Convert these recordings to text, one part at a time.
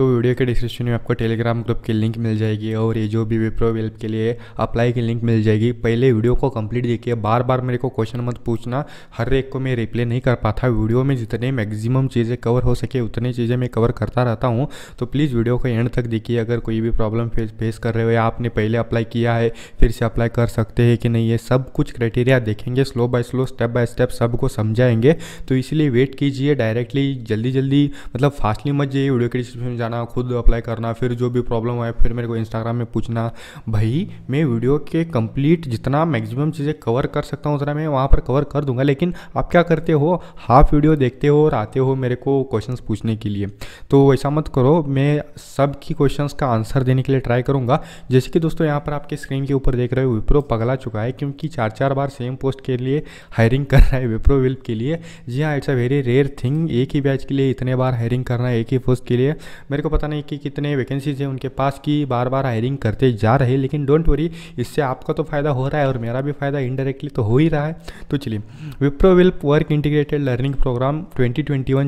तो वीडियो के डिस्क्रिप्शन में आपको टेलीग्राम ग्रुप की लिंक मिल जाएगी और ये जो भी विप्रो वेल्प के लिए अप्लाई की लिंक मिल जाएगी पहले वीडियो को कंप्लीट देखिए बार बार मेरे को क्वेश्चन मत पूछना हर एक को मैं रिप्लाई नहीं कर पाता वीडियो में जितने मैक्सिमम चीज़ें कवर हो सके उतनी चीज़ें मैं कवर करता रहता हूँ तो प्लीज़ वीडियो को एंड तक देखिए अगर कोई भी प्रॉब्लम फेस फेस कर रहे हो या आपने पहले अप्लाई किया है फिर से अप्लाई कर सकते हैं कि नहीं ये सब कुछ क्राइटेरिया देखेंगे slow by slow step by step सबको समझाएंगे तो इसलिए वेट कीजिए डायरेक्टली जल्दी जल्दी मतलब फास्टली मत जाइए वीडियो के डिस्क्रिप्शन में जाना खुद अप्लाई करना फिर जो भी प्रॉब्लम आए फिर मेरे को इंस्टाग्राम में पूछना भाई मैं वीडियो के कंप्लीट जितना मैक्सिमम चीज़ें कवर कर सकता हूँ उतना मैं वहाँ पर कवर कर दूंगा लेकिन आप क्या करते हो हाफ वीडियो देखते हो और आते हो मेरे को क्वेश्चन पूछने के लिए तो वैसा मत करो मैं सब की क्वेश्चन का आंसर देने के लिए ट्राई करूँगा जैसे कि दोस्तों यहाँ पर आपके स्क्रीन के ऊपर देख रहे हो विप्रो पगला चुका है क्योंकि चार चार बार सेम पोस्ट के लिए हायरिंग कर रहा है विप्रो विल्प के लिए जी हाँ it's a very rare thing एक ही बैच के लिए इतने बार हायरिंग करना है एक ही पोस्ट के लिए मेरे को पता नहीं कि कितने वैकेंसीज हैं उनके पास कि बार बार हायरिंग करते जा रहे लेकिन डोंट वरी इससे आपका तो फ़ायदा हो रहा है और मेरा भी फ़ायदा इनडायरेक्टली तो हो ही रहा है तो चलिए Wipro WILP work integrated learning program twenty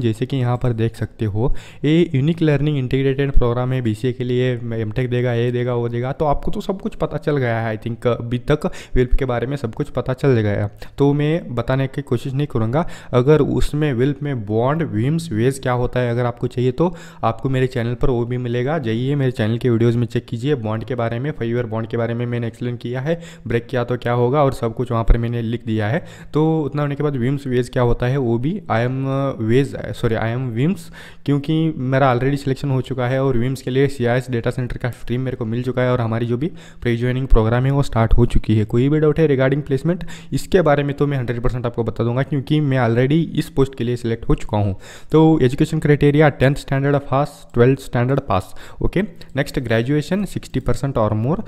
जैसे कि यहाँ पर देख सकते हो ये ये यूनिक लर्निंग इंटीग्रेटेड प्रोग्राम है बी के लिए एम देगा ये देगा वो देगा तो आपको तो सब कुछ पता चल गया है आई थिंक अभी तक विल्प के बारे में सब कुछ पता चल गया तो मैं बताने की कोशिश नहीं करूँगा अगर उसमें विल्प में बॉन्ड विम्स वेज क्या होता है अगर आपको चाहिए तो आपको मेरे चैनल पर वो भी मिलेगा जाइए मेरे चैनल के वीडियोज़ में चेक कीजिए बॉन्ड के बारे में फाइवर बॉन्ड के बारे में मैंने एक्सप्लेन किया है ब्रेक किया तो क्या होगा और सब कुछ वहाँ पर मैंने लिख दिया है तो उतना होने के बाद विम्स वेज क्या होता है वो भी I am veg sorry I am विम्स क्योंकि मेरा ऑलरेडी सिलेक्शन हो चुका है और विम्स के लिए सी डेटा सेंटर का स्ट्रीम मेरे को मिल चुका है और हमारी जो भी प्री ज्वाइनिंग प्रोग्राम है वो स्टार्ट हो चुकी है कोई भी डाउट है रिगार्डिंग प्लेसमेंट इसके बारे में तो मैं हंड्रेड परसेंट आपको बता दूंगा क्योंकि मैं ऑलरेडी इस पोस्ट के लिए सिलेक्ट हो चुका हूँ तो education criteria tenth standard pass twelfth standard pass okay next graduation sixty percent और more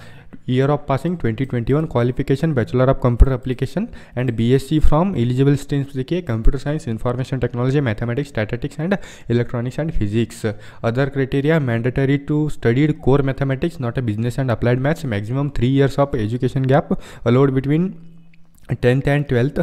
year of passing twenty twenty one qualification bachelor of computer application and B S C from eligible streams देखिए computer science information technology mathematics statics and electronics and physics other criteria mandatory to studied core mathematics not a business and applied maths maximum 3 years of education gap allowed between tenth and twelfth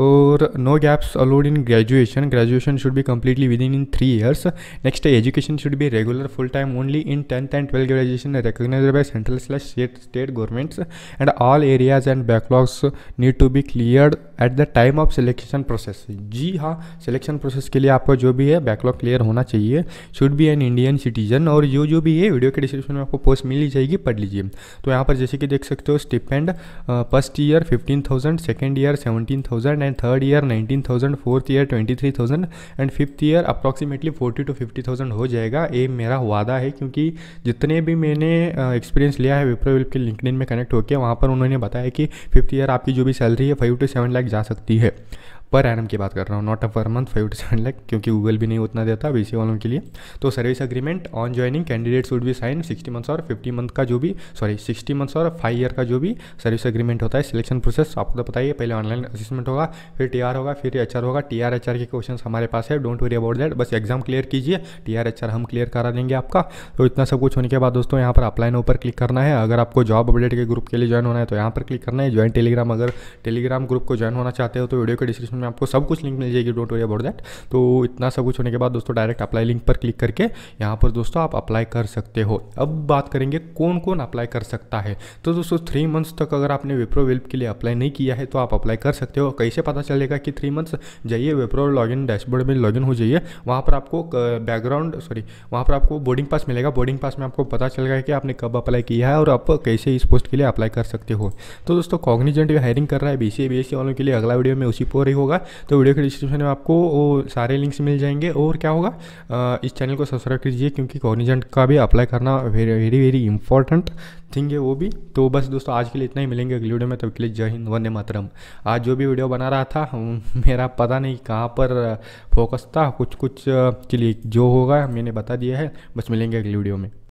और no gaps allowed in graduation graduation should भी completely within in three years next education should be regular full time only in tenth and twelfth graduation recognise by central slash state governments and all arrears and backlogs need to be clear at the time of selection process जी हाँ selection process के लिए आपको जो भी है backlog clear होना चाहिए should be an Indian citizen और जो जो भी है वीडियो के डिस्क्रिप्शन में आपको पोस्ट मिल जाएगी पढ़ लीजिए तो यहाँ पर जैसे कि देख सकते हो stipend first year fifteen thousand second year seventeen thousand and third year nineteen thousand fourth year twenty three thousand and fifth year approximately forty to fifty thousand हो जाएगा ये मेरा वादा है क्योंकि जितने भी मैंने एक्सपीरियंस लिया है विप्रो वेल्प के लिंकडिन में कनेक्ट होकर वहाँ पर उन्होंने बताया कि फिफ्थ ईयर आपकी जो भी सैलरी है फाइव टू सेवन लाख जा सकती है पर एनम की बात कर रहा हूँ not a per month five to seven lakh क्योंकि गूगल भी नहीं उतना देता बी सी वालों के लिए तो service agreement on joining candidates would भी साइन सिक्सटी मंथ्स और फिफ्टी मंथ का जो भी सॉरी सिक्सटी मंथ्स और फाइव ईयर का जो भी सर्विस अग्रीमेंट होता है सिलेक्शन प्रोसेस आपको तो बताइए पहले ऑनलाइन असिसमेंट होगा फिर टी होगा फिर एच होगा टी आर के क्वेश्चन हमारे पास है डोंट वरी अबाउट दैट बस एग्जाम क्लियर कीजिए टी आर हम क्लियर करा देंगे आपका तो इतना सब कुछ होने के बाद दोस्तों यहाँ पर अपलाइन ऊपर क्लिक करना है अगर आपको जॉब अपडेट के ग्रुप के लिए ज्वाइन होना है तो यहाँ पर क्लिक करना है ज्वाइन टेलीग्राम अगर टेलीग्राम ग्रुप को ज्वाइन होना चाहते हो तो वीडियो के डिस्क्रिप्शन डिस्क्रिप्शन में आपको सब कुछ लिंक मिल जाएगी डोंट वरी अबाउट दैट तो इतना सब कुछ होने के बाद दोस्तों डायरेक्ट अप्लाई लिंक पर क्लिक करके यहाँ पर दोस्तों आप अप्लाई कर सकते हो अब बात करेंगे कौन कौन अप्लाई कर सकता है तो दोस्तों थ्री मंथ्स तक अगर आपने विप्रो वेल्प के लिए अप्लाई नहीं किया है तो आप अप्लाई कर सकते हो कैसे पता चलेगा कि थ्री मंथ्स जाइए विप्रो लॉगिन डैशबोर्ड में लॉगिन हो जाइए वहाँ पर आपको बैकग्राउंड सॉरी वहाँ पर आपको बोर्डिंग पास मिलेगा बोर्डिंग पास में आपको पता चलेगा कि आपने कब अप्लाई किया है और आप कैसे इस पोस्ट के लिए अप्लाई कर सकते हो तो दोस्तों कॉग्निजेंट भी हायरिंग कर रहा है बी सी वालों के लिए अगला वीडियो में उसी पर ही होगा होगा तो वीडियो के डिस्क्रिप्शन में आपको वो सारे लिंक्स मिल जाएंगे और क्या होगा इस चैनल को सब्सक्राइब कीजिए क्योंकि कॉग्निजेंट का भी अप्लाई करना very very very important thing है वो भी तो बस दोस्तों आज के लिए इतना ही मिलेंगे अगली वीडियो में तब तो के लिए जय हिंद वंदे मातरम आज जो भी वीडियो बना रहा था मेरा पता नहीं कहाँ पर फोकस था कुछ कुछ के लिए जो होगा मैंने बता दिया है बस मिलेंगे अगली वीडियो में